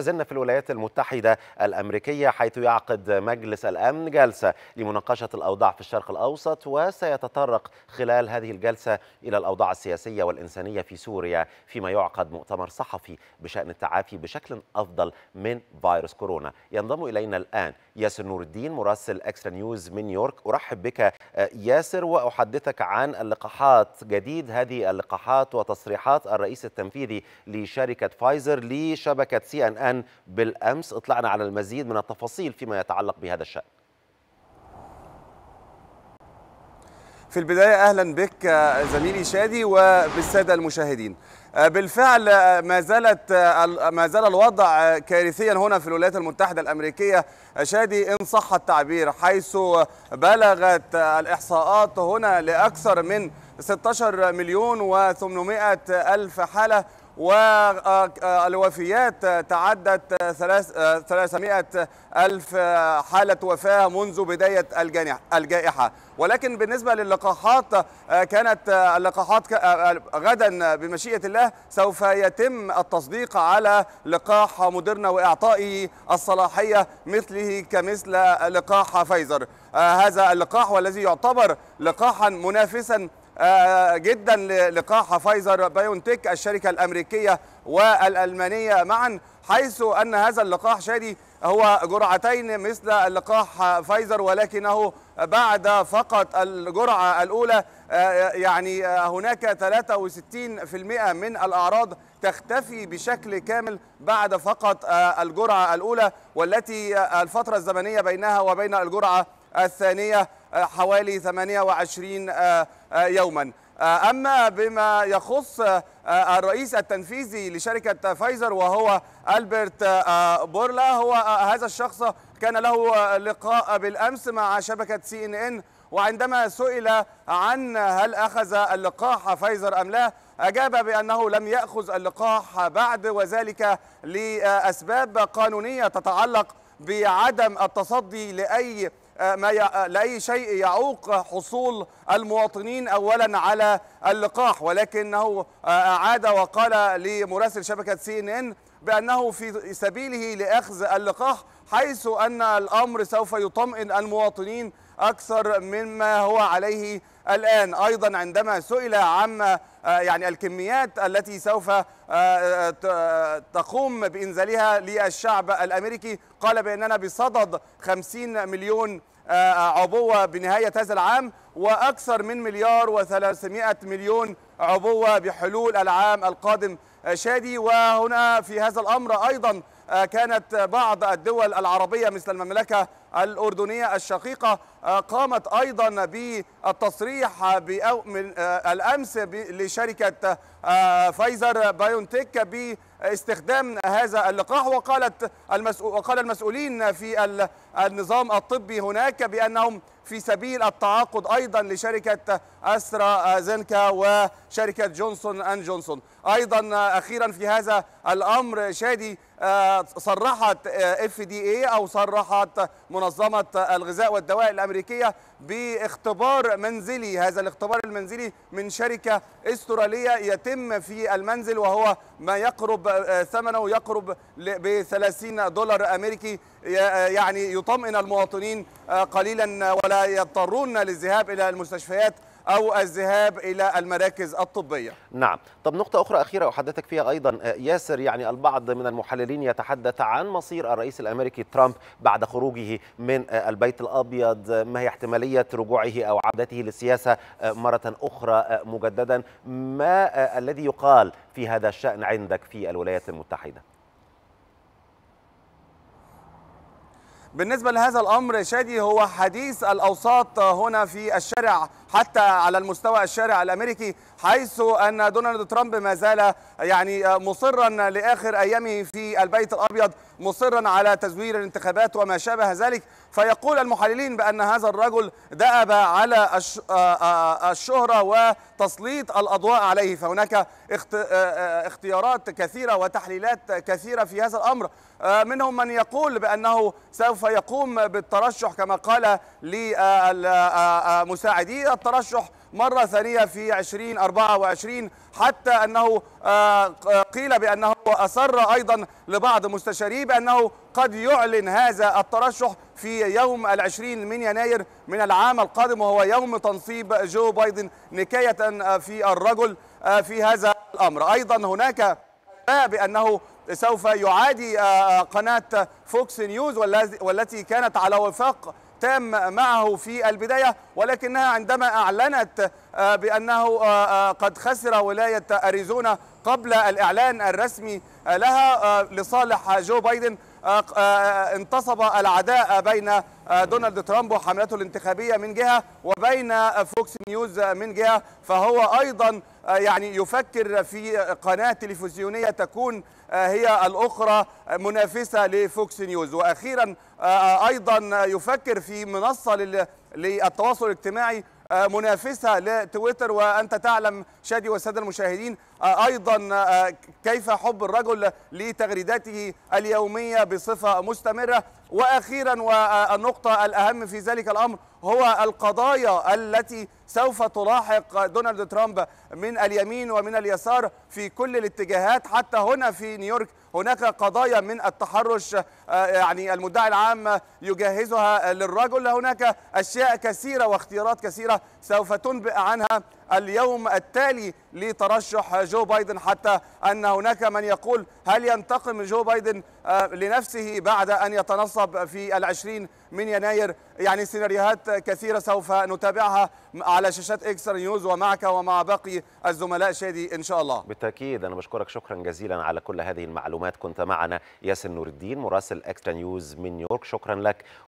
زلنا في الولايات المتحدة الأمريكية حيث يعقد مجلس الأمن جلسة لمناقشة الأوضاع في الشرق الأوسط وسيتطرق خلال هذه الجلسة إلى الأوضاع السياسية والإنسانية في سوريا فيما يعقد مؤتمر صحفي بشأن التعافي بشكل أفضل من فيروس كورونا ينضم إلينا الآن ياسر نور الدين مراسل اكسترا نيوز من نيويورك ارحب بك آه، ياسر واحدثك عن اللقاحات جديد هذه اللقاحات وتصريحات الرئيس التنفيذي لشركه فايزر لشبكه سي ان ان بالامس اطلعنا على المزيد من التفاصيل فيما يتعلق بهذا الشان في البداية أهلا بك زميلي شادي وبالسادة المشاهدين بالفعل ما زالت ما زال الوضع كارثيا هنا في الولايات المتحده الامريكيه شادي ان صح التعبير حيث بلغت الاحصاءات هنا لاكثر من 16 مليون و800 الف حاله والوفيات تعدت 300 ألف حالة وفاة منذ بداية الجائحة ولكن بالنسبة للقاحات آه، كانت آه، اللقاحات آه، غدا بمشيئة الله سوف يتم التصديق على لقاح موديرنا وإعطائه الصلاحية مثله كمثل لقاح فايزر هذا اللقاح والذي يعتبر لقاحا منافسا آه، جدا للقاح فايزر بايونتك الشركة الأمريكية والألمانية معا حيث أن هذا اللقاح شادي هو جرعتين مثل اللقاح فايزر ولكنه بعد فقط الجرعة الأولى آه، يعني آه، هناك 63% من الأعراض تختفي بشكل كامل بعد فقط الجرعة الأولى والتي الفترة الزمنية بينها وبين الجرعة الثانية آه، حوالي 28 آه، آه، يوما أما بما يخص الرئيس التنفيذي لشركة فايزر وهو ألبرت بورلا هو هذا الشخص كان له لقاء بالأمس مع شبكة سي إن إن وعندما سئل عن هل أخذ اللقاح فايزر أم لا أجاب بأنه لم يأخذ اللقاح بعد وذلك لأسباب قانونية تتعلق بعدم التصدي لأي آه، ما ي... آه، لاي شيء يعوق حصول المواطنين اولا على اللقاح ولكنه آه، اعاد وقال لمراسل شبكه سي ان ان بانه في سبيله لاخذ اللقاح حيث ان الامر سوف يطمئن المواطنين أكثر مما هو عليه الآن أيضا عندما سئل عن آه، يعني الكميات التي سوف آه، تقوم بإنزالها للشعب الأمريكي قال بأننا بصدد 50 مليون عبوة آه، بنهاية هذا العام وأكثر من مليار و300 مليون عبوة بحلول العام القادم شادي وهنا في هذا الأمر أيضا آه، كانت بعض الدول العربية مثل المملكة الأردنية الشقيقة آه، قامت أيضا بالتصريح من آه، الأمس لشركة فايزر بايونتك باستخدام هذا اللقاح وقالت المسؤول وقال المسؤولين في النظام الطبي هناك بأنهم في سبيل التعاقد أيضا لشركة أسترا زينكا وشركة جونسون أند جونسون أيضا أخيرا في هذا الأمر شادي آه، صرحت اف دي اي او صرحت منظمه الغذاء والدواء الامريكيه باختبار منزلي هذا الاختبار المنزلي من شركه استراليه يتم في المنزل وهو ما يقرب آه، ثمنه يقرب ب 30 دولار امريكي آه، يعني يطمئن المواطنين قليلا ولا يضطرون للذهاب الى المستشفيات أو الذهاب إلى المراكز الطبية نعم طب نقطة أخرى أخيرة أحدثك فيها أيضا آه، ياسر يعني البعض من المحللين يتحدث عن مصير الرئيس الأمريكي ترامب بعد خروجه من آه، البيت الأبيض ما هي احتمالية رجوعه أو عودته للسياسة آه، مرة أخرى مجددا ما الذي يقال في هذا الشأن عندك في الولايات المتحدة؟ بالنسبة لهذا الأمر شادي هو حديث الأوساط هنا في الشارع حتى على المستوى الشارع الامريكي حيث ان دونالد ترامب ما زال يعني مصرا لاخر ايامه في البيت الابيض مصرا على تزوير الانتخابات وما شابه ذلك فيقول المحللين بان هذا الرجل دأب على الشهره وتسليط الاضواء عليه فهناك اختيارات كثيره وتحليلات كثيره في هذا الامر منهم من يقول بانه سوف يقوم بالترشح كما قال لمساعديه الترشح مرة ثانية في 2024 حتى أنه آه، قيل بأنه أصر أيضا لبعض مستشاريه بأنه قد يعلن هذا الترشح في يوم العشرين من يناير من العام القادم وهو يوم تنصيب جو بايدن نكاية آه، في الرجل آه، في هذا الأمر أيضا هناك بأنه سوف يعادي قناة فوكس نيوز والتي كانت على وفاق تام معه في البداية ولكنها عندما أعلنت آه، بأنه آه، آه، قد خسر ولاية أريزونا قبل الإعلان الرسمي لها لصالح جو بايدن انتصب العداء بين دونالد ترامب وحملته الانتخابية من جهة وبين فوكس نيوز من جهة فهو أيضا آه، يعني يفكر في قناة تلفزيونية تكون آه، هي الأخرى منافسة لفوكس نيوز وأخيرا آه، أيضا يفكر في منصة للتواصل الاجتماعي منافسة لتويتر وأنت تعلم شادي والسادة المشاهدين آه، ايضا آه، كيف حب الرجل لتغريداته اليوميه بصفه مستمره واخيرا والنقطه الاهم في ذلك الامر هو القضايا التي سوف تلاحق دونالد ترامب من اليمين ومن اليسار في كل الاتجاهات حتى هنا في نيويورك هناك قضايا من التحرش آه، يعني المدعي العام يجهزها للرجل هناك اشياء كثيره واختيارات كثيره سوف تنبئ عنها اليوم التالي لترشح جو بايدن حتى أن هناك من يقول هل ينتقم جو بايدن آه، لنفسه بعد أن يتنصب في العشرين من يناير يعني سيناريوهات كثيرة سوف نتابعها على شاشات إكسر نيوز ومعك ومع باقي الزملاء شادي إن شاء الله بالتأكيد أنا بشكرك شكرا جزيلا على كل هذه المعلومات كنت معنا ياسر نور الدين مراسل إكسترا نيوز من نيويورك شكرا لك